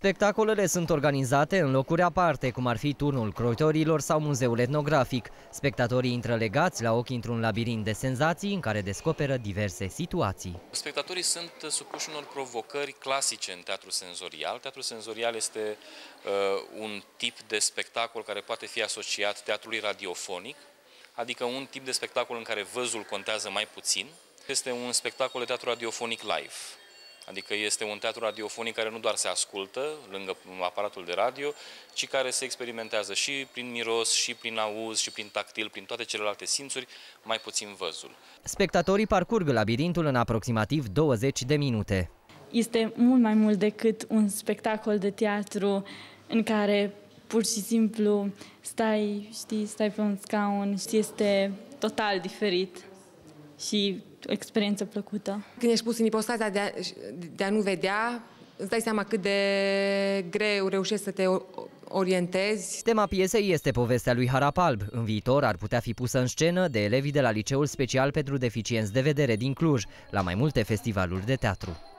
Spectacolele sunt organizate în locuri aparte, cum ar fi turnul croitorilor sau muzeul etnografic. Spectatorii intră legați la ochi într-un labirint de senzații în care descoperă diverse situații. Spectatorii sunt supuși unor provocări clasice în teatru senzorial. Teatru senzorial este uh, un tip de spectacol care poate fi asociat teatrului radiofonic, adică un tip de spectacol în care văzul contează mai puțin. Este un spectacol de teatru radiofonic live Adică este un teatru radiofonic care nu doar se ascultă lângă aparatul de radio, ci care se experimentează și prin miros, și prin auz, și prin tactil, prin toate celelalte simțuri, mai puțin văzul. Spectatorii parcurg labirintul în aproximativ 20 de minute. Este mult mai mult decât un spectacol de teatru în care pur și simplu stai, știi, stai pe un scaun, este total diferit și o experiență plăcută. Când ești pus în ipostaza de a, de a nu vedea, îți dai seama cât de greu reușești să te orientezi. Tema piesei este povestea lui Harapalb. În viitor ar putea fi pusă în scenă de elevii de la Liceul Special pentru Deficienți de Vedere din Cluj, la mai multe festivaluri de teatru.